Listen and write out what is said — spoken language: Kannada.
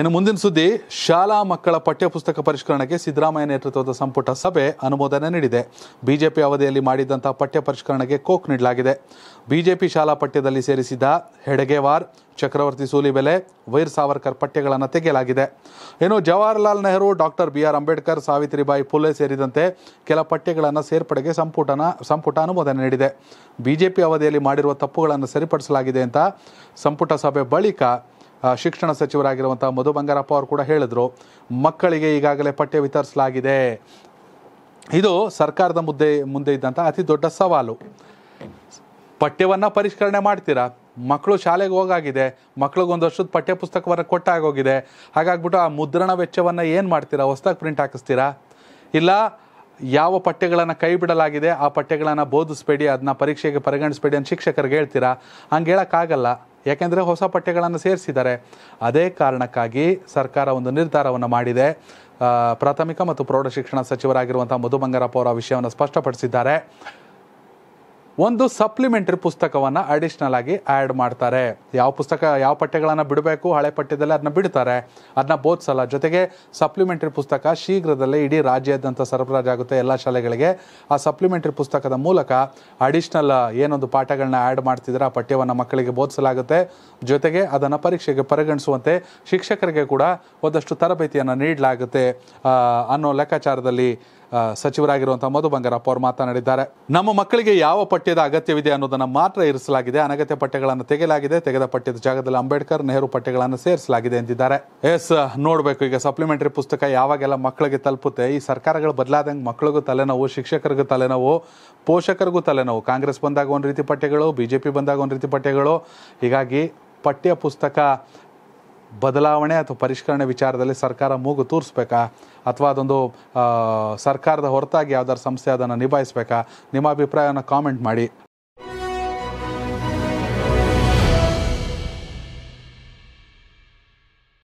ಇನ್ನು ಮುಂದಿನ ಸುದ್ದಿ ಶಾಲಾ ಮಕ್ಕಳ ಪಠ್ಯಪುಸ್ತಕ ಪರಿಷ್ಕರಣೆಗೆ ಸಿದ್ದರಾಮಯ್ಯ ನೇತೃತ್ವದ ಸಂಪುಟ ಸಭೆ ಅನುಮೋದನೆ ನೀಡಿದೆ ಬಿಜೆಪಿ ಅವಧಿಯಲ್ಲಿ ಮಾಡಿದ್ದಂಥ ಪಠ್ಯ ಪರಿಷ್ಕರಣೆಗೆ ಕೋಕ್ ನೀಡಲಾಗಿದೆ ಬಿಜೆಪಿ ಶಾಲಾ ಪಠ್ಯದಲ್ಲಿ ಸೇರಿಸಿದ ಹೆಡಗೇವಾರ್ ಚಕ್ರವರ್ತಿ ಸೂಲಿಬೆಲೆ ವೈರ್ ಸಾವರ್ಕರ್ ಪಠ್ಯಗಳನ್ನು ತೆಗೆಯಲಾಗಿದೆ ಇನ್ನು Jawaharlal Nehru doctor B R Ambedkar Savitribai Phule ಸೇರಿದಂತೆ ಕೆಲ ಪಠ್ಯಗಳನ್ನು ಸೇರ್ಪಡೆಗೆ ಸಂಪುಟನ ಸಂಪುಟ ಅನುಮೋದನೆ ನೀಡಿದೆ ಬಿಜೆಪಿ ಅವಧಿಯಲ್ಲಿ ಮಾಡಿರುವ ತಪ್ಪುಗಳನ್ನು ಸರಿಪಡಿಸಲಾಗಿದೆ ಅಂತ ಸಂಪುಟ ಸಭೆ ಬಳಿಕ ಶಿಕ್ಷಣ ಸಚಿವರಾಗಿರುವಂಥ ಮಧು ಬಂಗಾರಪ್ಪ ಅವರು ಕೂಡ ಹೇಳಿದ್ರು ಮಕ್ಕಳಿಗೆ ಈಗಾಗಲೇ ಪಠ್ಯ ವಿತರಿಸಲಾಗಿದೆ ಇದು ಸರ್ಕಾರದ ಮುದ್ದೆ ಮುಂದೆ ಇದ್ದಂಥ ಅತಿ ದೊಡ್ಡ ಸವಾಲು ಪಠ್ಯವನ್ನು ಪರಿಷ್ಕರಣೆ ಮಾಡ್ತೀರಾ ಮಕ್ಕಳು ಶಾಲೆಗೆ ಹೋಗಾಗಿದೆ ಒಂದು ವರ್ಷದ ಪಠ್ಯ ಪುಸ್ತಕವನ್ನು ಕೊಟ್ಟಾಗೋಗಿದೆ ಹಾಗಾಗ್ಬಿಟ್ಟು ಆ ಮುದ್ರಣ ವೆಚ್ಚವನ್ನು ಏನು ಮಾಡ್ತೀರಾ ಹೊಸ್ದಾಗಿ ಪ್ರಿಂಟ್ ಹಾಕಿಸ್ತೀರಾ ಇಲ್ಲ ಯಾವ ಪಠ್ಯಗಳನ್ನು ಕೈ ಬಿಡಲಾಗಿದೆ ಆ ಪಠ್ಯಗಳನ್ನು ಬೋಧಿಸ್ಬೇಡಿ ಅದನ್ನ ಪರೀಕ್ಷೆಗೆ ಪರಿಗಣಿಸಬೇಡಿ ಅಂತ ಶಿಕ್ಷಕರಿಗೆ ಹೇಳ್ತೀರಾ ಹಂಗೆ ಹೇಳೋಕ್ಕಾಗಲ್ಲ ಯಾಕೆಂದರೆ ಹೊಸ ಪಠ್ಯಗಳನ್ನು ಸೇರಿಸಿದ್ದಾರೆ ಅದೇ ಕಾರಣಕ್ಕಾಗಿ ಸರ್ಕಾರ ಒಂದು ನಿರ್ಧಾರವನ್ನು ಮಾಡಿದೆ ಪ್ರಾಥಮಿಕ ಮತ್ತು ಪ್ರೌಢಶಿಕ್ಷಣ ಸಚಿವರಾಗಿರುವಂಥ ಮಧು ಬಂಗಾರಪ್ಪ ಅವರ ವಿಷಯವನ್ನು ಸ್ಪಷ್ಟಪಡಿಸಿದ್ದಾರೆ ಒಂದು ಸಪ್ಲಿಮೆಂಟರಿ ಪುಸ್ತಕವನ್ನು ಅಡಿಷನಲ್ ಆಗಿ ಆ್ಯಡ್ ಮಾಡ್ತಾರೆ ಯಾವ ಪುಸ್ತಕ ಯಾವ ಪಠ್ಯಗಳನ್ನು ಬಿಡಬೇಕು ಹಳೆ ಪಠ್ಯದಲ್ಲಿ ಅದನ್ನ ಬಿಡ್ತಾರೆ ಅದನ್ನ ಬೋಧಿಸಲ್ಲ ಜೊತೆಗೆ ಸಪ್ಲಿಮೆಂಟರಿ ಪುಸ್ತಕ ಶೀಘ್ರದಲ್ಲೇ ಇಡೀ ರಾಜ್ಯಾದ್ಯಂತ ಆಗುತ್ತೆ ಎಲ್ಲ ಶಾಲೆಗಳಿಗೆ ಆ ಸಪ್ಲಿಮೆಂಟರಿ ಪುಸ್ತಕದ ಮೂಲಕ ಅಡಿಷ್ನಲ್ ಏನೊಂದು ಪಾಠಗಳನ್ನ ಆ್ಯಡ್ ಮಾಡ್ತಿದ್ರೆ ಆ ಪಠ್ಯವನ್ನು ಮಕ್ಕಳಿಗೆ ಬೋಧಿಸಲಾಗುತ್ತೆ ಜೊತೆಗೆ ಅದನ್ನು ಪರೀಕ್ಷೆಗೆ ಪರಿಗಣಿಸುವಂತೆ ಶಿಕ್ಷಕರಿಗೆ ಕೂಡ ಒಂದಷ್ಟು ತರಬೇತಿಯನ್ನು ನೀಡಲಾಗುತ್ತೆ ಅನ್ನೋ ಲೆಕ್ಕಾಚಾರದಲ್ಲಿ ಸಚಿವರಾಗಿರುವಂತಹ ಮಧು ಬಂಗಾರಪ್ಪ ಅವರು ಮಾತನಾಡಿದ್ದಾರೆ ನಮ್ಮ ಮಕ್ಕಳಿಗೆ ಯಾವ ಪಠ್ಯದ ಅಗತ್ಯವಿದೆ ಅನ್ನೋದನ್ನು ಮಾತ್ರ ಇರಿಸಲಾಗಿದೆ ಅನಗತ್ಯ ಪಠ್ಯಗಳನ್ನು ತೆಗೆಯಲಾಗಿದೆ ತೆಗೆದ ಪಠ್ಯದ ಜಾಗದಲ್ಲಿ ಅಂಬೇಡ್ಕರ್ ನೆಹರು ಪಠ್ಯಗಳನ್ನು ಸೇರಿಸಲಾಗಿದೆ ಎಂದಿದ್ದಾರೆ ಎಸ್ ನೋಡಬೇಕು ಈಗ ಸಪ್ಲಿಮೆಂಟರಿ ಪುಸ್ತಕ ಯಾವಾಗೆಲ್ಲ ಮಕ್ಕಳಿಗೆ ತಲುಪುತ್ತೆ ಈ ಸರ್ಕಾರಗಳು ಬದಲಾದಂಗೆ ಮಕ್ಕಳಿಗೂ ತಲೆನೋವು ಶಿಕ್ಷಕರಿಗೂ ತಲೆನೋವು ಪೋಷಕರಿಗೂ ತಲೆನೋವು ಕಾಂಗ್ರೆಸ್ ಬಂದಾಗ ಒಂದು ರೀತಿ ಪಠ್ಯಗಳು ಬಿಜೆಪಿ ಬಂದಾಗ ಒಂದು ರೀತಿ ಪಠ್ಯಗಳು ಹೀಗಾಗಿ ಪಠ್ಯ ಪುಸ್ತಕ ಬದಲಾವಣೆ ಅಥವಾ ಪರಿಷ್ಕರಣೆ ವಿಚಾರದಲ್ಲಿ ಸರ್ಕಾರ ಮೂಗು ತೂರಿಸ್ಬೇಕಾ ಅಥವಾ ಅದೊಂದು ಸರ್ಕಾರದ ಹೊರತಾಗಿ ಯಾವ್ದಾದ್ರು ಸಂಸ್ಥೆ ಅದನ್ನು ನಿಭಾಯಿಸ್ಬೇಕಾ ನಿಮ್ಮ ಅಭಿಪ್ರಾಯವನ್ನು ಕಾಮೆಂಟ್ ಮಾಡಿ